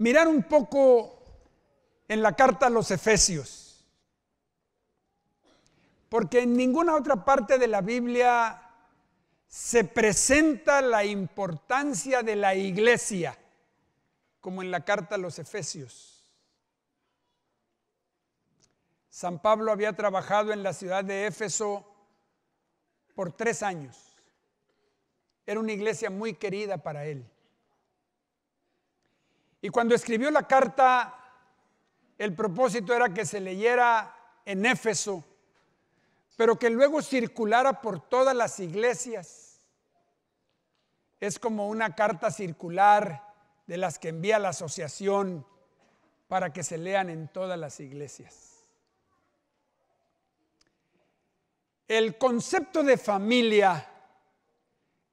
mirar un poco en la carta a los Efesios, porque en ninguna otra parte de la Biblia se presenta la importancia de la iglesia, como en la carta a los Efesios. San Pablo había trabajado en la ciudad de Éfeso por tres años. Era una iglesia muy querida para él. Y cuando escribió la carta, el propósito era que se leyera en Éfeso, pero que luego circulara por todas las iglesias. Es como una carta circular de las que envía la asociación para que se lean en todas las iglesias. El concepto de familia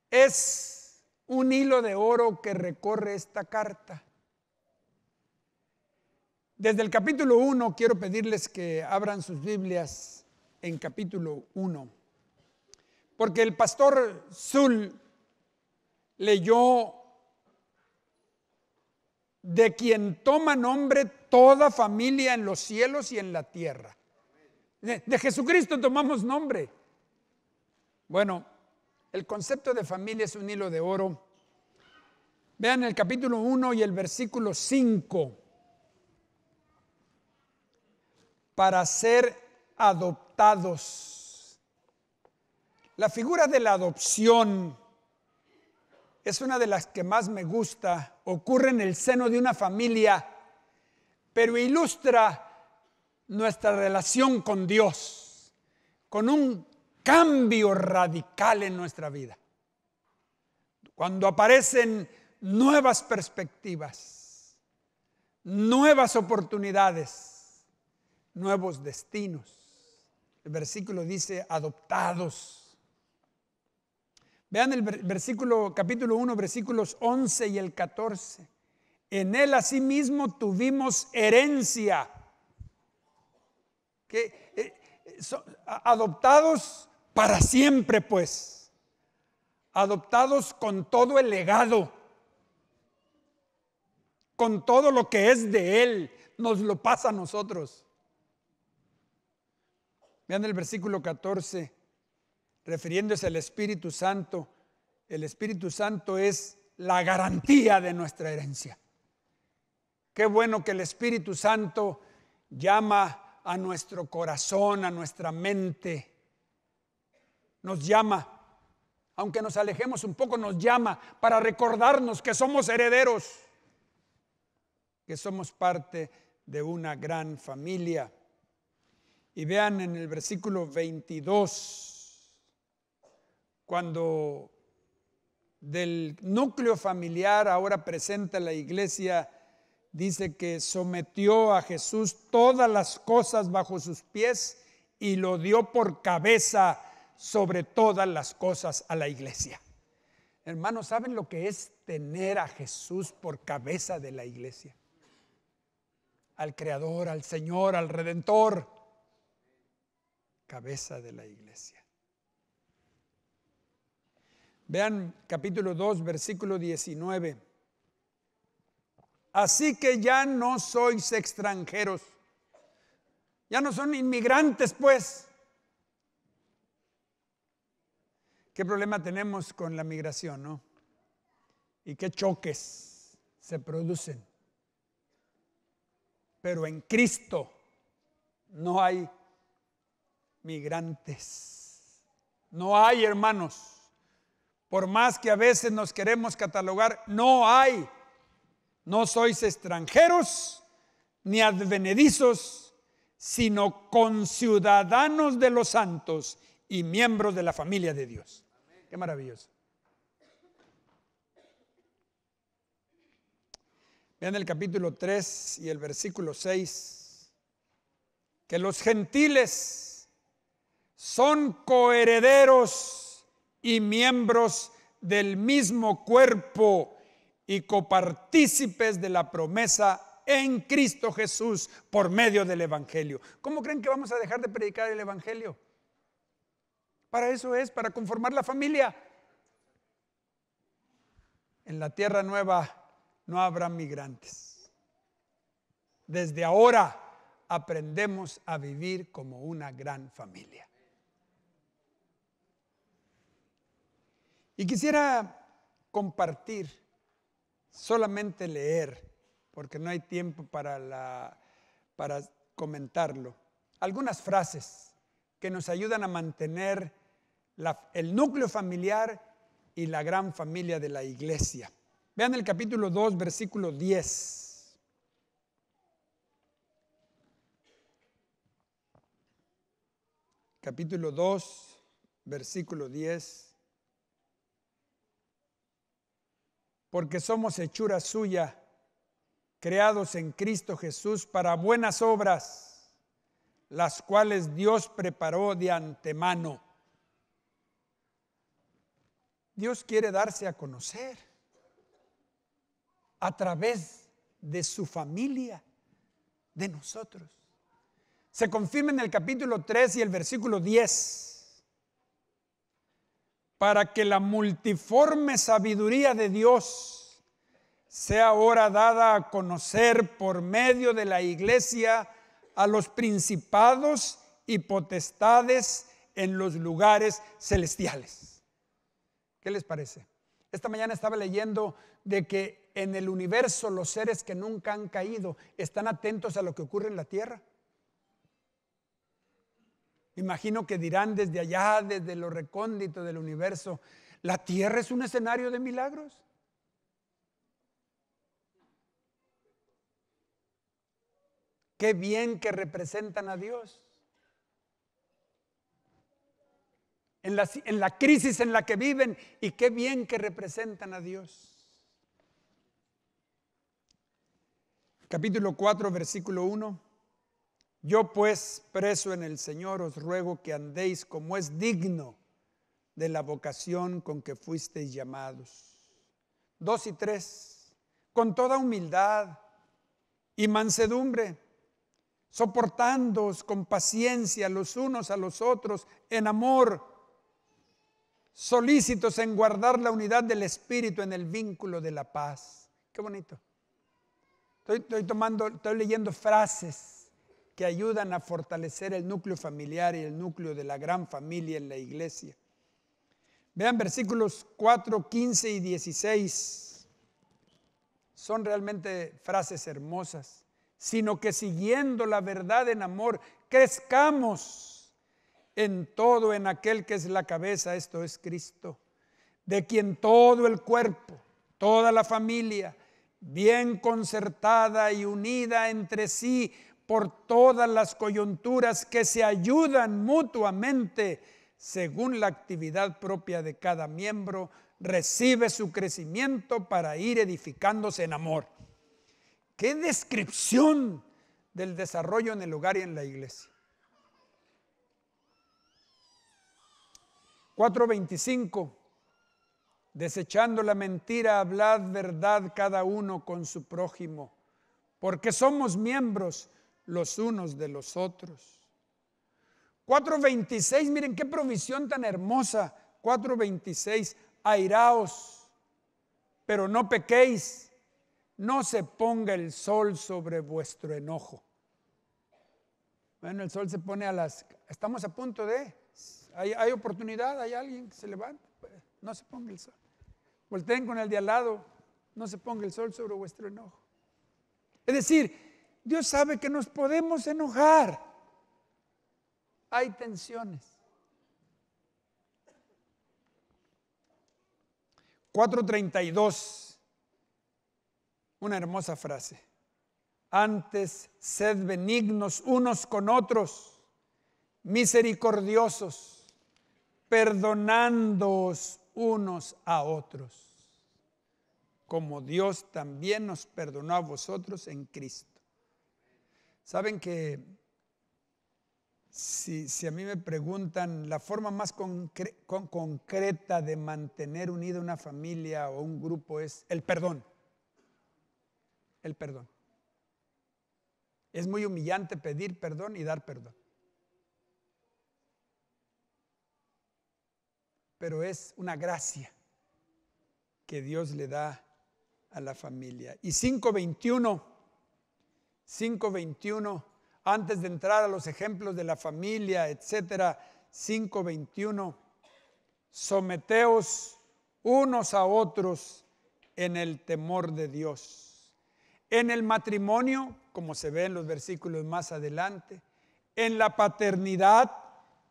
es un hilo de oro que recorre esta carta. Desde el capítulo 1 quiero pedirles que abran sus Biblias en capítulo 1, porque el pastor Zul leyó de quien toma nombre toda familia en los cielos y en la tierra. De, Jesucristo tomamos nombre. Bueno, el concepto de familia es un hilo de oro. Vean el capítulo 1 y el versículo 5. para ser adoptados. La figura de la adopción es una de las que más me gusta. Ocurre en el seno de una familia, pero ilustra nuestra relación con Dios, con un cambio radical en nuestra vida. Cuando aparecen nuevas perspectivas, nuevas oportunidades nuevos destinos. El versículo dice, adoptados. Vean el versículo, capítulo 1, versículos 11 y el 14. En él asimismo tuvimos herencia. Que, eh, eh, adoptados para siempre, pues. Adoptados con todo el legado, con todo lo que es de él, nos lo pasa a nosotros. Vean el versículo 14, refiriéndose al Espíritu Santo. El Espíritu Santo es la garantía de nuestra herencia. Qué bueno que el Espíritu Santo llama a nuestro corazón, a nuestra mente. Nos llama, aunque nos alejemos un poco, nos llama para recordarnos que somos herederos, que somos parte de una gran familia. Y vean en el versículo 22, cuando del núcleo familiar ahora presenta la iglesia, dice que sometió a Jesús todas las cosas bajo sus pies y lo dio por cabeza sobre todas las cosas a la iglesia. Hermanos, ¿saben lo que es tener a Jesús por cabeza de la iglesia? Al Creador, al Señor, al Redentor cabeza de la iglesia. Vean capítulo 2, versículo 19. Así que ya no sois extranjeros. Ya no son inmigrantes, pues. ¿Qué problema tenemos con la migración, no? ¿Y qué choques se producen? Pero en Cristo no hay migrantes. No hay, hermanos. Por más que a veces nos queremos catalogar, no hay. No sois extranjeros ni advenedizos, sino conciudadanos de los santos y miembros de la familia de Dios. Qué maravilloso. Vean el capítulo 3 y el versículo 6, que los gentiles son coherederos y miembros del mismo cuerpo y copartícipes de la promesa en Cristo Jesús por medio del Evangelio. ¿Cómo creen que vamos a dejar de predicar el Evangelio? Para eso es, para conformar la familia. En la tierra nueva no habrá migrantes. Desde ahora aprendemos a vivir como una gran familia. Y quisiera compartir, solamente leer, porque no hay tiempo para, para comentarlo, algunas frases que nos ayudan a mantener el núcleo familiar y la gran familia de la iglesia. Vean el capítulo 2, versículo 10. Capítulo 2, versículo 10. porque somos hechura suya, creados en Cristo Jesús para buenas obras, las cuales Dios preparó de antemano. Dios quiere darse a conocer a través de su familia, de nosotros. Se confirma en el capítulo 3 y el versículo 10 para que la multiforme sabiduría de Dios sea ahora dada a conocer por medio de la iglesia a los principados y potestades en los lugares celestiales. ¿Qué les parece? Esta mañana estaba leyendo de que en el universo los seres que nunca han caído están atentos a lo que ocurre en la tierra. Imagino que dirán desde allá, desde lo recóndito del universo, ¿la tierra es un escenario de milagros? Qué bien que representan a Dios. En la, crisis en la que viven y qué bien que representan a Dios. Capítulo 4, versículo 1. Yo pues, preso en el Señor, os ruego que andéis como es digno de la vocación con que fuisteis llamados. Dos y tres, con toda humildad y mansedumbre, soportándoos con paciencia los unos a los otros en amor, solícitos en guardar la unidad del Espíritu en el vínculo de la paz. Qué bonito. Estoy, estoy tomando, estoy leyendo frases que ayudan a fortalecer el núcleo familiar y el núcleo de la gran familia en la iglesia. Vean versículos 4, 15 y 16. Son realmente frases hermosas, sino que siguiendo la verdad en amor, crezcamos en todo en aquel que es la cabeza, esto es Cristo, de quien todo el cuerpo, toda la familia, bien concertada y unida entre sí, por todas las coyunturas que se ayudan mutuamente según la actividad propia de cada miembro, recibe su crecimiento para ir edificándose en amor. ¡Qué descripción del desarrollo en el hogar y en la iglesia! 4.25 Desechando la mentira, hablad verdad cada uno con su prójimo, porque somos miembros los unos de los otros. 4.26, miren qué provisión tan hermosa. 4.26, airaos, pero no pequéis, no se ponga el sol sobre vuestro enojo. Bueno, el sol se pone a las... Estamos a punto de... Hay, oportunidad, hay alguien que se levanta. No se ponga el sol. Volteen con el de al lado, no se ponga el sol sobre vuestro enojo. Es decir, Dios sabe que nos podemos enojar. Hay tensiones. 4.32, una hermosa frase. Antes, sed benignos unos con otros, misericordiosos, perdonándoos unos a otros, como Dios también nos perdonó a vosotros en Cristo. Saben que si, a mí me preguntan la forma más concreta de mantener unida una familia o un grupo es el perdón. El perdón. Es muy humillante pedir perdón y dar perdón. Pero es una gracia que Dios le da a la familia. Y 521 5.21, antes de entrar a los ejemplos de la familia, etcétera, 5.21, someteos unos a otros en el temor de Dios. En el matrimonio, como se ve en los versículos más adelante, en la paternidad,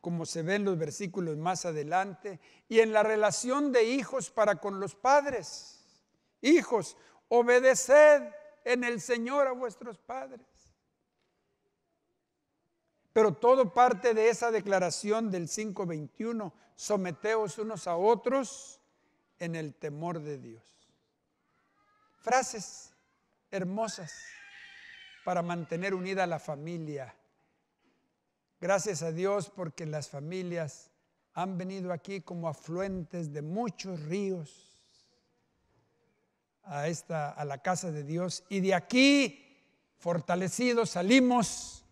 como se ve en los versículos más adelante, y en la relación de hijos para con los padres. Hijos, obedeced en el Señor a vuestros padres. Pero todo parte de esa declaración del 5.21, someteos unos a otros en el temor de Dios. Frases hermosas para mantener unida la familia. Gracias a Dios porque las familias han venido aquí como afluentes de muchos ríos a, esta, a la casa de Dios y de aquí, fortalecidos, salimos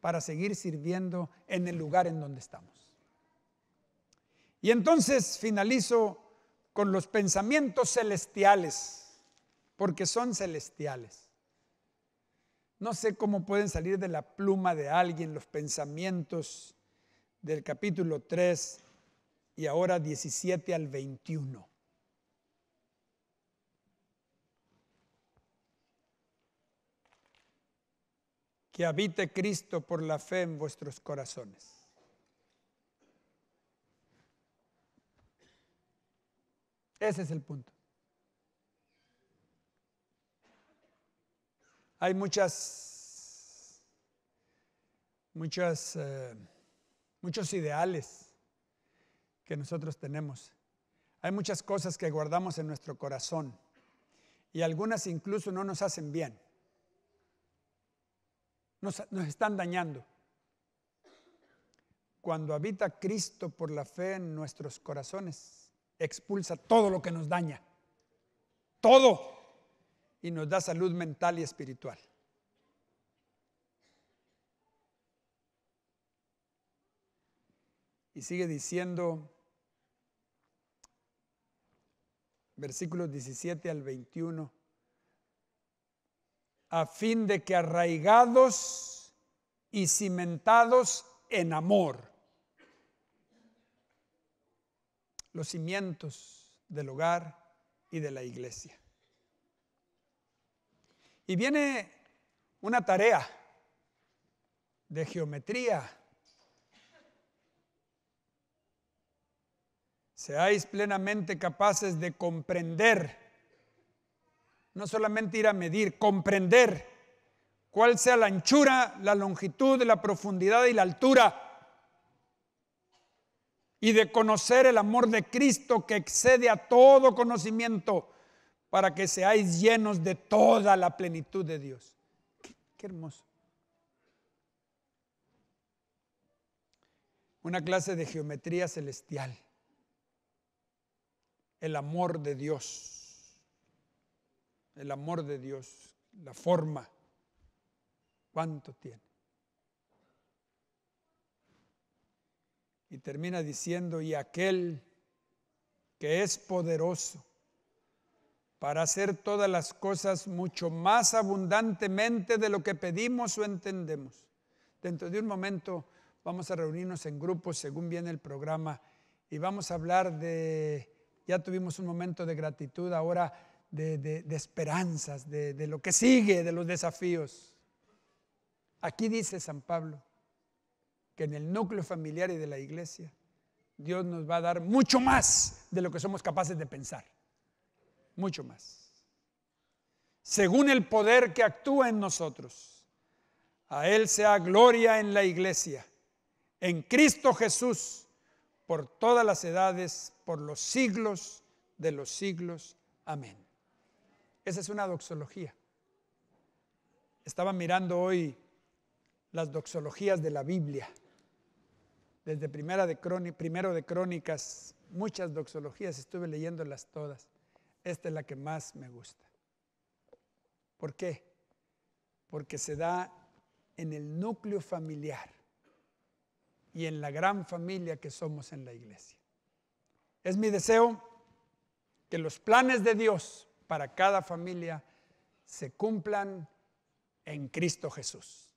para seguir sirviendo en el lugar en donde estamos. Y entonces finalizo con los pensamientos celestiales, porque son celestiales. No sé cómo pueden salir de la pluma de alguien los pensamientos del capítulo 3 y ahora 17 al 21. que habite Cristo por la fe en vuestros corazones. Ese es el punto. Hay muchas, muchas, eh, muchos ideales que nosotros tenemos. Hay muchas cosas que guardamos en nuestro corazón y algunas incluso no nos hacen bien nos, están dañando. Cuando habita Cristo por la fe en nuestros corazones, expulsa todo lo que nos daña. Todo. Y nos da salud mental y espiritual. Y sigue diciendo, versículos 17 al 21, a fin de que arraigados y cimentados en amor, los cimientos del hogar y de la iglesia. Y viene una tarea de geometría. Seáis plenamente capaces de comprender no solamente ir a medir, comprender cuál sea la anchura, la longitud, la profundidad y la altura. Y de conocer el amor de Cristo que excede a todo conocimiento para que seáis llenos de toda la plenitud de Dios. Qué, hermoso. Una clase de geometría celestial. El amor de Dios el amor de Dios, la forma. ¿Cuánto tiene? Y termina diciendo, y aquel que es poderoso para hacer todas las cosas mucho más abundantemente de lo que pedimos o entendemos. Dentro de un momento vamos a reunirnos en grupos según viene el programa y vamos a hablar de, ya tuvimos un momento de gratitud, ahora de, esperanzas, de, de lo que sigue, de los desafíos. Aquí dice San Pablo que en el núcleo familiar y de la iglesia Dios nos va a dar mucho más de lo que somos capaces de pensar. Mucho más. Según el poder que actúa en nosotros, a Él sea gloria en la iglesia, en Cristo Jesús, por todas las edades, por los siglos de los siglos. Amén. Esa es una doxología. Estaba mirando hoy las doxologías de la Biblia. Desde primera de primero de Crónicas, muchas doxologías, estuve leyéndolas todas. Esta es la que más me gusta. ¿Por qué? Porque se da en el núcleo familiar y en la gran familia que somos en la iglesia. Es mi deseo que los planes de Dios para cada familia se cumplan en Cristo Jesús.